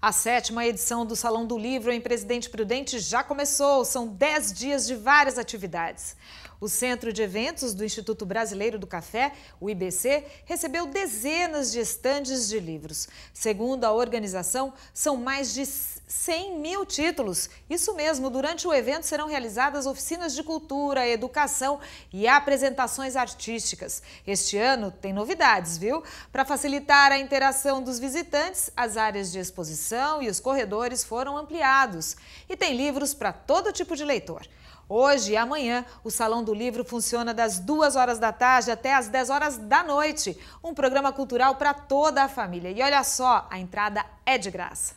A sétima edição do Salão do Livro em Presidente Prudente já começou. São dez dias de várias atividades. O Centro de Eventos do Instituto Brasileiro do Café, o IBC, recebeu dezenas de estandes de livros. Segundo a organização, são mais de 100 mil títulos. Isso mesmo, durante o evento serão realizadas oficinas de cultura, educação e apresentações artísticas. Este ano tem novidades, viu? Para facilitar a interação dos visitantes, as áreas de exposição e os corredores foram ampliados. E tem livros para todo tipo de leitor. Hoje e amanhã, o Salão do Livro funciona das 2 horas da tarde até as 10 horas da noite. Um programa cultural para toda a família. E olha só, a entrada é de graça.